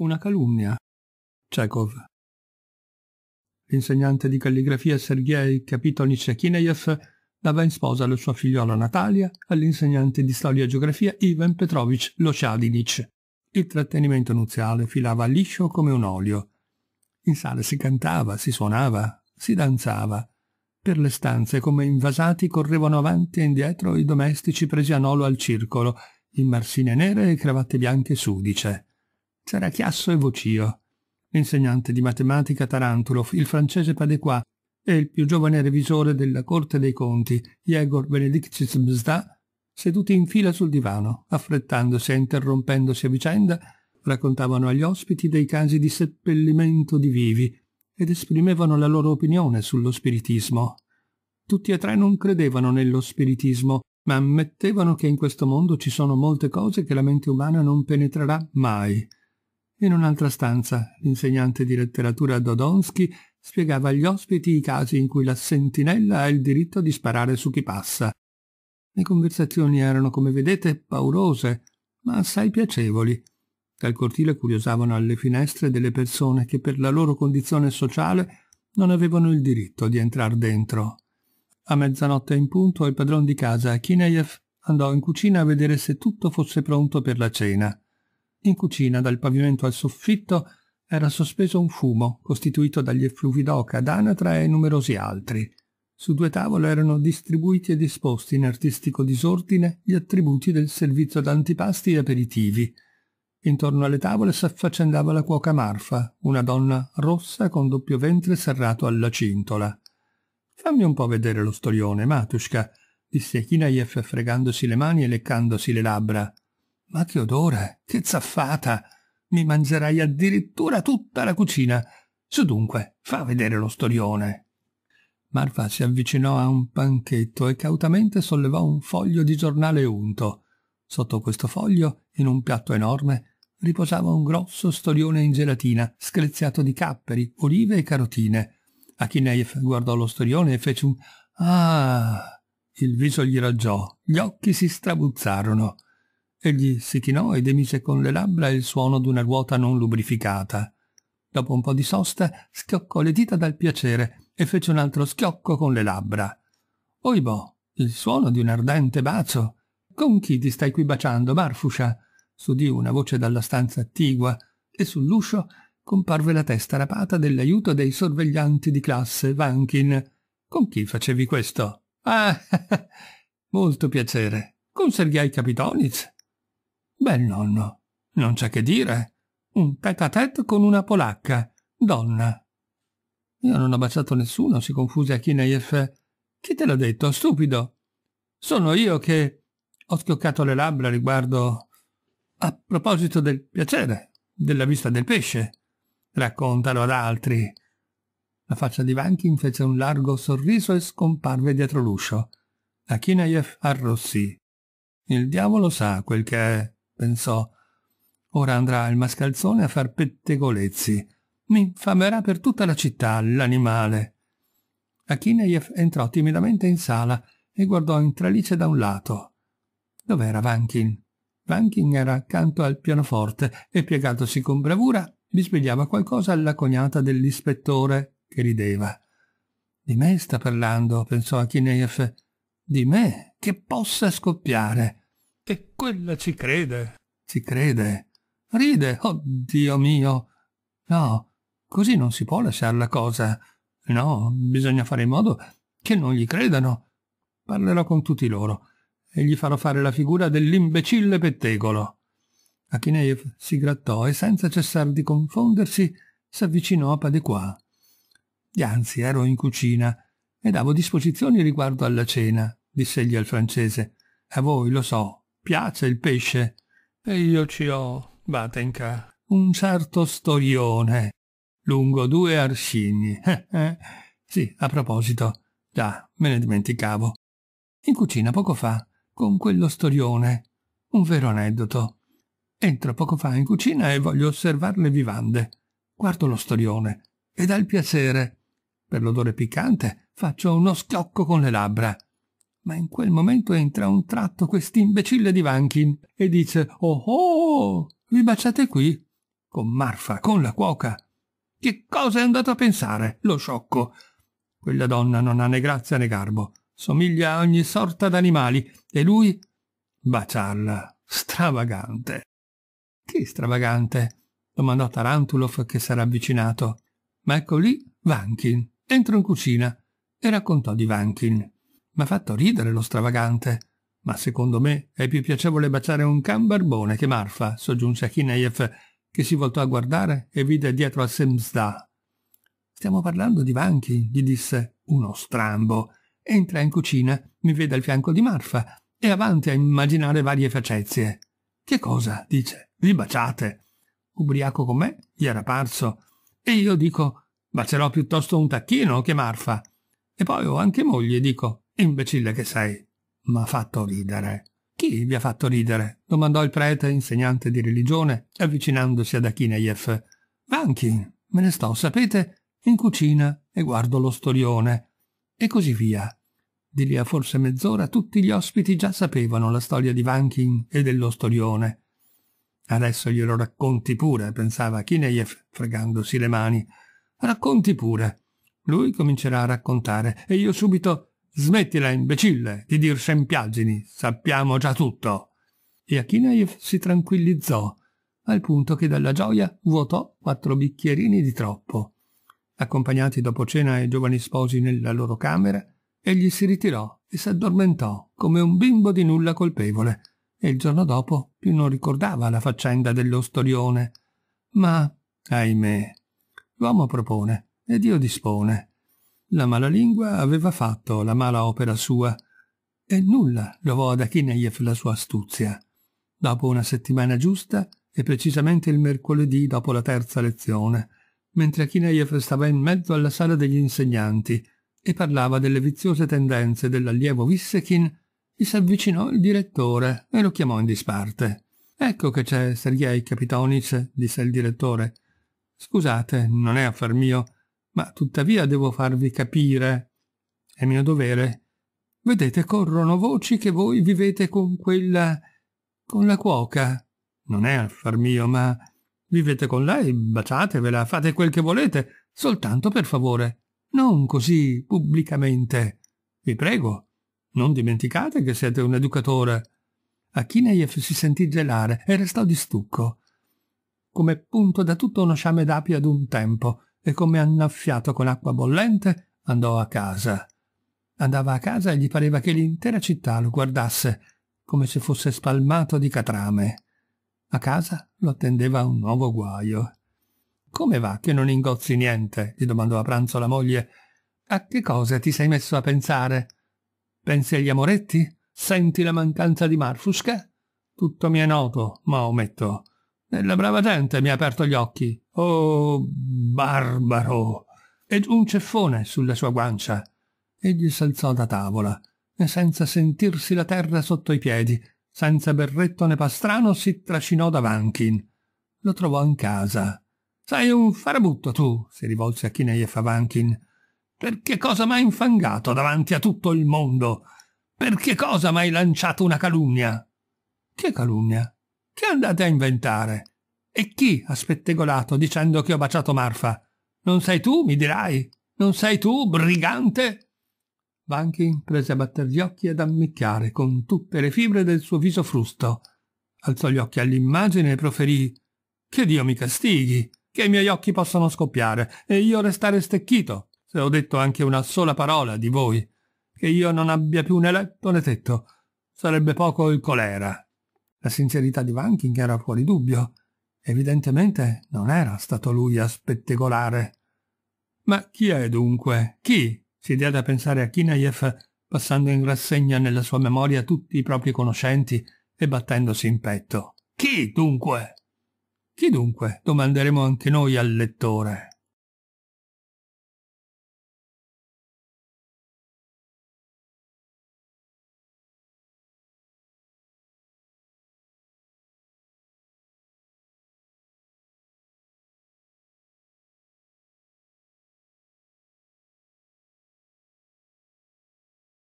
Una calunnia. Chekhov. L'insegnante di calligrafia Sergei kapitonich shekineyev dava in sposa la sua figliola Natalia all'insegnante di storia e geografia Ivan Petrovich Lociadinic. Il trattenimento nuziale filava liscio come un olio. In sala si cantava, si suonava, si danzava. Per le stanze, come invasati, correvano avanti e indietro i domestici presi a nolo al circolo, in marsine nere e cravatte bianche sudice. C'era Chiasso e Vocio, l'insegnante di matematica Tarantulov, il francese Padequa e il più giovane revisore della Corte dei Conti, Jegor Benedictis Bzda, seduti in fila sul divano, affrettandosi e interrompendosi a vicenda, raccontavano agli ospiti dei casi di seppellimento di vivi ed esprimevano la loro opinione sullo spiritismo. Tutti e tre non credevano nello spiritismo, ma ammettevano che in questo mondo ci sono molte cose che la mente umana non penetrerà mai, in un'altra stanza, l'insegnante di letteratura Dodonsky spiegava agli ospiti i casi in cui la sentinella ha il diritto di sparare su chi passa. Le conversazioni erano, come vedete, paurose, ma assai piacevoli. Dal cortile curiosavano alle finestre delle persone che per la loro condizione sociale non avevano il diritto di entrare dentro. A mezzanotte in punto il padron di casa, Kineyev, andò in cucina a vedere se tutto fosse pronto per la cena. In cucina, dal pavimento al soffitto, era sospeso un fumo, costituito dagli effluvi d'oca, d'anatra e numerosi altri. Su due tavole erano distribuiti e disposti in artistico disordine gli attributi del servizio d'antipasti e aperitivi. Intorno alle tavole s'affaccendava la cuoca Marfa, una donna rossa con doppio ventre serrato alla cintola. «Fammi un po' vedere lo storione, Matushka», disse Kinayev fregandosi le mani e leccandosi le labbra. Ma che odore, che zaffata! Mi mangerai addirittura tutta la cucina. Su dunque, fa vedere lo storione. Marfa si avvicinò a un panchetto e cautamente sollevò un foglio di giornale unto. Sotto questo foglio, in un piatto enorme, riposava un grosso storione in gelatina, screziato di capperi, olive e carotine. Akineev guardò lo storione e fece un «Ah!». Il viso gli raggiò, gli occhi si strabuzzarono. Egli si chinò ed emise con le labbra il suono di una ruota non lubrificata. Dopo un po' di sosta schioccò le dita dal piacere e fece un altro schiocco con le labbra. Oibò, il suono di un ardente bacio. Con chi ti stai qui baciando, Barfuscia? s'udì una voce dalla stanza attigua e sull'uscio comparve la testa rapata dell'aiuto dei sorveglianti di classe, Vankin. Con chi facevi questo? Ah, molto piacere. Con Sergei Capitonitz? Bel nonno, non c'è che dire. Un tête a tête con una polacca, donna. Io non ho baciato nessuno, si confuse Akineyev. Chi te l'ha detto, stupido? Sono io che... Ho schioccato le labbra riguardo... A proposito del piacere, della vista del pesce. Raccontalo ad altri. La faccia di Vankin fece un largo sorriso e scomparve dietro l'uscio. Akinayev arrossì. Il diavolo sa quel che è pensò. Ora andrà il mascalzone a far pettegolezzi. Mi infamerà per tutta la città, l'animale. Akineyev entrò timidamente in sala e guardò in tralice da un lato. Dov'era Vankin? Vankin era accanto al pianoforte e piegatosi con bravura bisbigliava qualcosa alla cognata dell'ispettore che rideva. Di me sta parlando, pensò Akineyev. Di me, che possa scoppiare. E quella ci crede. Ci crede. Ride, oh Dio mio. No, così non si può lasciare la cosa. No, bisogna fare in modo che non gli credano. Parlerò con tutti loro e gli farò fare la figura dell'imbecille pettegolo. Akineev si grattò e senza cessare di confondersi s'avvicinò a Padequa. Dianzi ero in cucina e davo disposizioni riguardo alla cena, dissegli al francese. A voi lo so, piace il pesce e io ci ho, Batenca, un certo storione, lungo due arcigni. sì, a proposito, già, me ne dimenticavo. In cucina poco fa, con quello storione, un vero aneddoto. Entro poco fa in cucina e voglio osservare le vivande. Guardo lo storione, ed ha il piacere. Per l'odore piccante faccio uno schiocco con le labbra. Ma in quel momento entra un tratto quest'imbecille di Vankin e dice oh, «Oh oh, vi baciate qui?» Con Marfa, con la cuoca. Che cosa è andato a pensare, lo sciocco? Quella donna non ha né grazia né garbo, somiglia a ogni sorta d'animali e lui baciarla, stravagante. Che stravagante? domandò Tarantulov che s'era avvicinato. Ma ecco lì Vankin. Entrò in cucina e raccontò di Vankin. M'ha fatto ridere lo stravagante. Ma secondo me è più piacevole baciare un can barbone che Marfa, soggiunse Akineyev, che si voltò a guardare e vide dietro a Semzda. Stiamo parlando di banchi, gli disse uno strambo. Entra in cucina, mi vede al fianco di Marfa e avanti a immaginare varie facezie. Che cosa? dice. Vi baciate. Ubriaco con me, gli era parso. E io dico, bacerò piuttosto un tacchino che Marfa. E poi ho anche moglie, dico, Imbecille che sei. M'ha fatto ridere. Chi vi ha fatto ridere? domandò il prete, insegnante di religione, avvicinandosi ad Akineyev. Vankin, me ne sto, sapete, in cucina e guardo lo storione. E così via. Di lì a forse mezz'ora tutti gli ospiti già sapevano la storia di Vankin e dello storione. Adesso glielo racconti pure, pensava Akineyev, fregandosi le mani. Racconti pure. Lui comincerà a raccontare e io subito Smettila, imbecille, di dir scempiaggini, sappiamo già tutto. E Akinaev si tranquillizzò, al punto che dalla gioia vuotò quattro bicchierini di troppo. Accompagnati dopo cena ai giovani sposi nella loro camera, egli si ritirò e s'addormentò come un bimbo di nulla colpevole, e il giorno dopo più non ricordava la faccenda dello storione. Ma, ahimè, l'uomo propone e Dio dispone la malalingua aveva fatto la mala opera sua e nulla trovò ad Akineyev la sua astuzia. Dopo una settimana giusta, e precisamente il mercoledì dopo la terza lezione, mentre Akineyev stava in mezzo alla sala degli insegnanti e parlava delle viziose tendenze dell'allievo Vissekin, gli s'avvicinò il direttore e lo chiamò in disparte. «Ecco che c'è Sergei Capitonich», disse il direttore. «Scusate, non è affar mio, ma tuttavia devo farvi capire, è mio dovere. Vedete, corrono voci che voi vivete con quella... con la cuoca. Non è affar mio, ma vivete con lei, baciatevela, fate quel che volete, soltanto per favore, non così pubblicamente. Vi prego, non dimenticate che siete un educatore. Akineyev si sentì gelare e restò di stucco, come punto da tutto uno sciame d'api ad un tempo, e come annaffiato con acqua bollente andò a casa. Andava a casa e gli pareva che l'intera città lo guardasse, come se fosse spalmato di catrame. A casa lo attendeva un nuovo guaio. «Come va che non ingozzi niente?» gli domandò a pranzo la moglie. «A che cosa ti sei messo a pensare? Pensi agli amoretti? Senti la mancanza di Marfusca? Tutto mi è noto, ma ometto. Nella brava gente mi ha aperto gli occhi. Oh, barbaro! Ed un ceffone sulla sua guancia. Egli si alzò da tavola, e senza sentirsi la terra sotto i piedi, senza berretto né pastrano, si trascinò da Vankin. Lo trovò in casa. «Sei un farabutto tu!» si rivolse a Chineieff a Vankin. «Per che cosa m'hai infangato davanti a tutto il mondo? Per che cosa m'hai lanciato una calunnia?» «Che calunnia?» Che andate a inventare? E chi ha spettegolato dicendo che ho baciato Marfa? Non sei tu, mi dirai? Non sei tu, brigante? Banchi prese a batter gli occhi e ad ammicchiare con tutte le fibre del suo viso frusto. Alzò gli occhi all'immagine e proferì «Che Dio mi castighi! Che i miei occhi possano scoppiare e io restare stecchito, se ho detto anche una sola parola di voi, che io non abbia più né letto né tetto. Sarebbe poco il colera, la sincerità di Vanking era fuori dubbio. Evidentemente non era stato lui a spettegolare. Ma chi è dunque? Chi? Si diede a pensare a Kinayev, passando in rassegna nella sua memoria tutti i propri conoscenti e battendosi in petto. Chi dunque? Chi dunque? Domanderemo anche noi al lettore.